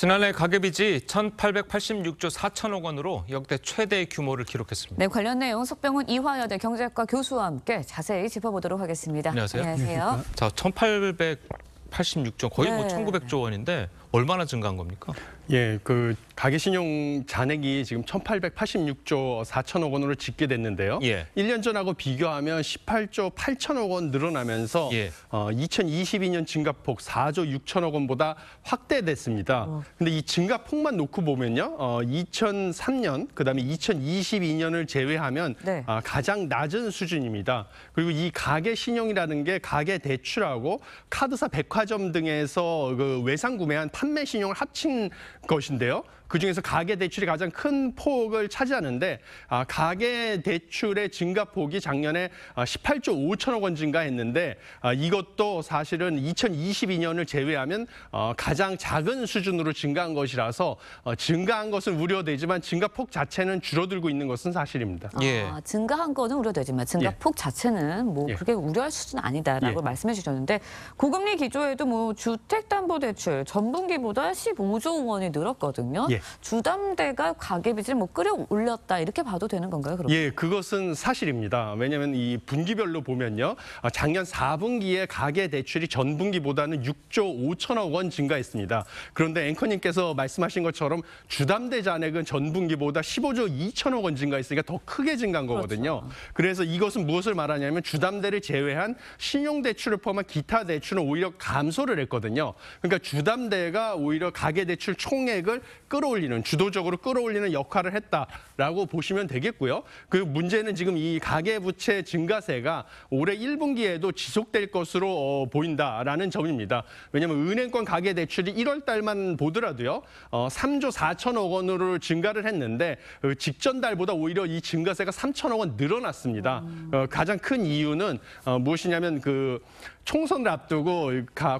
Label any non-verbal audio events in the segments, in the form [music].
지난해 가계빚이 1,886조 4천억 원으로 역대 최대 규모를 기록했습니다. 네, 관련 내용 석병훈 이화여대 경제학과 교수와 함께 자세히 짚어보도록 하겠습니다. 안녕하세요. 안녕하세요. 자, 1,886조 거의 뭐 네. 뭐 1,900조 원인데 얼마나 증가한 겁니까? 예, 그 가계 신용 잔액이 지금 1,886조 4천억 원으로 집계됐는데요. 예. 1년 전하고 비교하면 18조 8천억 원 늘어나면서 예. 어, 2022년 증가폭 4조 6천억 원보다 확대됐습니다. 어. 근데 이 증가폭만 놓고 보면요. 어, 2003년 그다음에 2022년을 제외하면 네. 아, 가장 낮은 수준입니다. 그리고 이 가계 신용이라는 게 가계 대출하고 카드사 백화점 등에서 그 외상 구매한 판매 신용을 합친 것인데요. 그중에서 가계 대출이 가장 큰 폭을 차지하는데 아, 가계 대출의 증가폭이 작년에 18조 아, 5천억 원 증가했는데 아, 이것도 사실은 2022년을 제외하면 어, 가장 작은 수준으로 증가한 것이라서 어, 증가한 것은 우려되지만 증가폭 자체는 줄어들고 있는 것은 사실입니다. 아, 예. 증가한 것은 우려되지만 증가폭 예. 자체는 뭐 예. 그게 우려할 수준 아니다라고 예. 말씀해 주셨는데 고금리 기조에도 뭐 주택담보대출 전분기보다 15조 원이 늘었거든요. 예. 주담대가 가계빚을 뭐 끌어올렸다 이렇게 봐도 되는 건가요? 그럼? 예, 그것은 사실입니다. 왜냐하면 이 분기별로 보면요. 아, 작년 4분기에 가계 대출이 전분기보다는 6조 5천억 원 증가했습니다. 그런데 앵커님께서 말씀하신 것처럼 주담대 잔액은 전분기보다 15조 2천억 원 증가했으니까 더 크게 증가한 그렇죠. 거거든요. 그렇죠. 그래서 이것은 무엇을 말하냐면 주담대를 제외한 신용대출을 포함한 기타 대출은 오히려 감소를 했거든요. 그러니까 주담대가 오히려 가계대출 총액을 끌어 끌어올리는 주도적으로 끌어올리는 역할을 했다라고 보시면 되겠고요. 그 문제는 지금 이 가계부채 증가세가 올해 1분기에도 지속될 것으로 어, 보인다라는 점입니다. 왜냐하면 은행권 가계 대출이 1월 달만 보더라도요, 어, 3조 4천억 원으로 증가를 했는데 그 직전 달보다 오히려 이 증가세가 3천억 원 늘어났습니다. 어, 가장 큰 이유는 어, 무엇이냐면 그 총선을 앞두고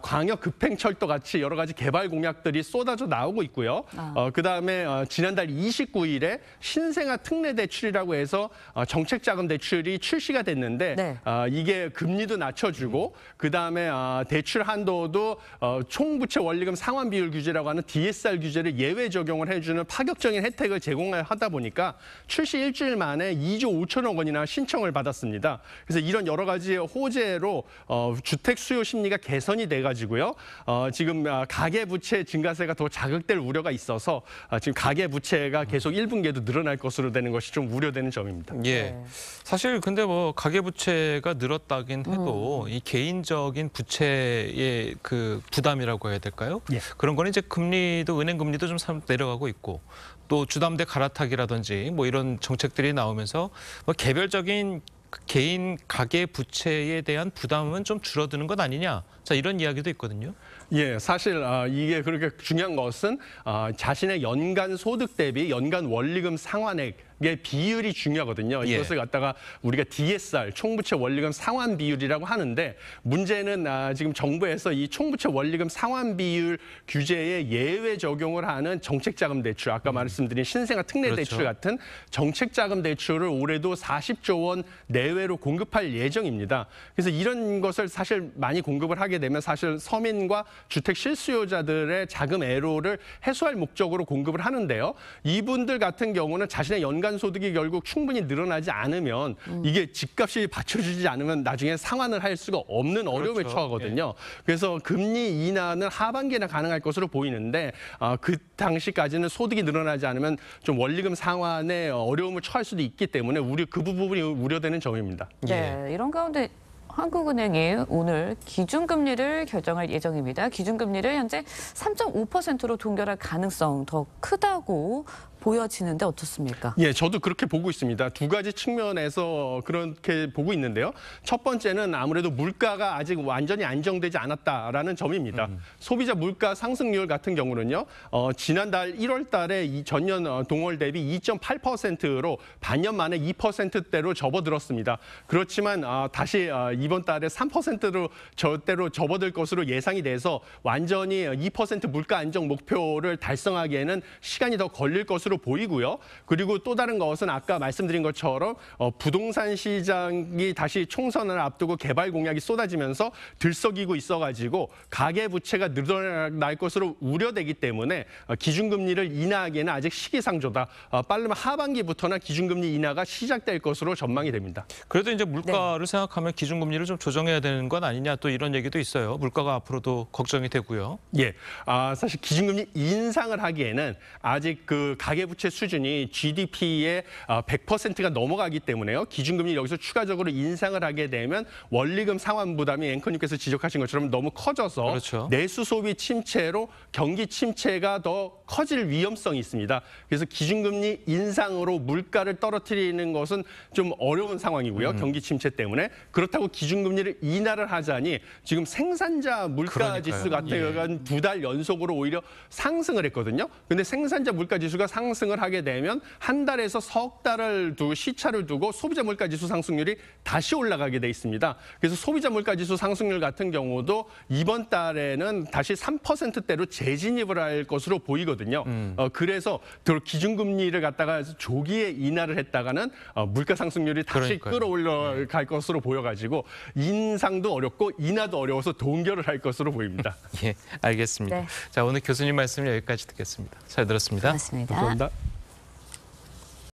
광역 급행철도 같이 여러 가지 개발 공약들이 쏟아져 나오고 있고요. 아. 어, 그다음에 어, 지난달 29일에 신생아 특례 대출이라고 해서 어, 정책 자금 대출이 출시가 됐는데 네. 어, 이게 금리도 낮춰주고 그다음에 어, 대출 한도도 어, 총부채 원리금 상환 비율 규제라고 하는 DSR 규제를 예외 적용을 해주는 파격적인 혜택을 제공하다 보니까 출시 일주일 만에 2조 5천억 원이나 신청을 받았습니다. 그래서 이런 여러 가지 호재로 어, 주택 수요 심리가 개선이 돼가지고요. 어, 지금 아, 가계 부채 증가세가 더 자극될 우려가 있어서 아, 지금 가계 부채가 계속 1분기에도 늘어날 것으로 되는 것이 좀 우려되는 점입니다. 예. 네. 사실 근데 뭐 가계 부채가 늘었다긴 해도 음. 이 개인적인 부채의 그 부담이라고 해야 될까요? 예. 그런 거는 이제 금리도 은행 금리도 좀 내려가고 있고 또 주담대 갈아타기라든지 뭐 이런 정책들이 나오면서 뭐 개별적인 개인 가계 부채에 대한 부담은 좀 줄어드는 것 아니냐 자 이런 이야기도 있거든요. 예, 사실 아, 이게 그렇게 중요한 것은 아, 자신의 연간 소득 대비 연간 원리금 상환액 의 비율이 중요하거든요. 예. 이것을 갖다가 우리가 DSR 총부채 원리금 상환 비율이라고 하는데 문제는 아, 지금 정부에서 이 총부채 원리금 상환 비율 규제에 예외 적용을 하는 정책자금 대출 아까 음. 말씀드린 신생아 특례 그렇죠. 대출 같은 정책자금 대출을 올해도 40조 원 내외로 공급할 예정입니다. 그래서 이런 것을 사실 많이 공급을 하게 되면 사실 서민과 주택 실수요자들의 자금 애로를 해소할 목적으로 공급을 하는데요. 이분들 같은 경우는 자신의 연가 민간 소득이 결국 충분히 늘어나지 않으면 음. 이게 집값이 받쳐주지 않으면 나중에 상환을 할 수가 없는 어려움에 그렇죠. 처하거든요. 예. 그래서 금리 인하는 하반기나 에 가능할 것으로 보이는데 어, 그 당시까지는 소득이 늘어나지 않으면 좀 원리금 상환에 어려움을 처할 수도 있기 때문에 우리 그 부분이 우려되는 점입니다. 네, 예. 이런 가운데 한국은행이 오늘 기준금리를 결정할 예정입니다. 기준금리를 현재 3.5%로 동결할 가능성 더 크다고 보여지는데 어떻습니까? 예, 저도 그렇게 보고 있습니다. 두 가지 측면에서 그렇게 보고 있는데요. 첫 번째는 아무래도 물가가 아직 완전히 안정되지 않았다라는 점입니다. 음. 소비자 물가 상승률 같은 경우는요. 어, 지난달 1월 달에 이 전년 어, 동월 대비 2.8%로 반년 만에 2%대로 접어들었습니다. 그렇지만 어, 다시 어, 이번 달에 3%로 절대로 접어들 것으로 예상이 돼서 완전히 2% 물가 안정 목표를 달성하기에는 시간이 더 걸릴 것으로 것으로 보이고요. 그리고 또 다른 것은 아까 말씀드린 것처럼 어, 부동산 시장이 다시 총선을 앞두고 개발 공약이 쏟아지면서 들썩이고 있어가지고 가계 부채가 늘어날 것으로 우려되기 때문에 어, 기준금리를 인하하기에는 아직 시기상조다. 어, 빠르면 하반기부터나 기준금리 인하가 시작될 것으로 전망이 됩니다. 그래도 이제 물가를 네. 생각하면 기준금리를 좀 조정해야 되는 건 아니냐 또 이런 얘기도 있어요. 물가가 앞으로도 걱정이 되고요. 예, 아, 사실 기준금리 인상을 하기에는 아직 그 가계 가계부채 수준이 GDP의 100%가 어, 넘어가기 때문에요. 기준금리 여기서 추가적으로 인상을 하게 되면 원리금 상환 부담이 앵커님께서 지적하신 것처럼 너무 커져서 그렇죠. 내수 소비 침체로 경기 침체가 더 커질 위험성이 있습니다. 그래서 기준금리 인상으로 물가를 떨어뜨리는 것은 좀 어려운 상황이고요. 음. 경기 침체 때문에 그렇다고 기준금리를 인하를 하자니 지금 생산자 물가 지수 같은 경우는 예. 두달 연속으로 오히려 상승을 했거든요. 근데 생산자 물가 지수가 상 상승을 하게 되면 한 달에서 석 달을 두 시차를 두고 소비자 물가 지수 상승률이 다시 올라가게 돼 있습니다. 그래서 소비자 물가 지수 상승률 같은 경우도 이번 달에는 다시 3%대로 재진입을 할 것으로 보이거든요. 음. 어, 그래서 기준금리를 갖다가 조기에 인하를 했다가는 어, 물가 상승률이 다시 끌어올려갈 네. 것으로 보여가지고 인상도 어렵고 인하도 어려워서 동결을 할 것으로 보입니다. [laughs] 예, 알겠습니다. 네. 자 오늘 교수님 말씀 여기까지 듣겠습니다. 잘 들었습니다. 고맙습니다.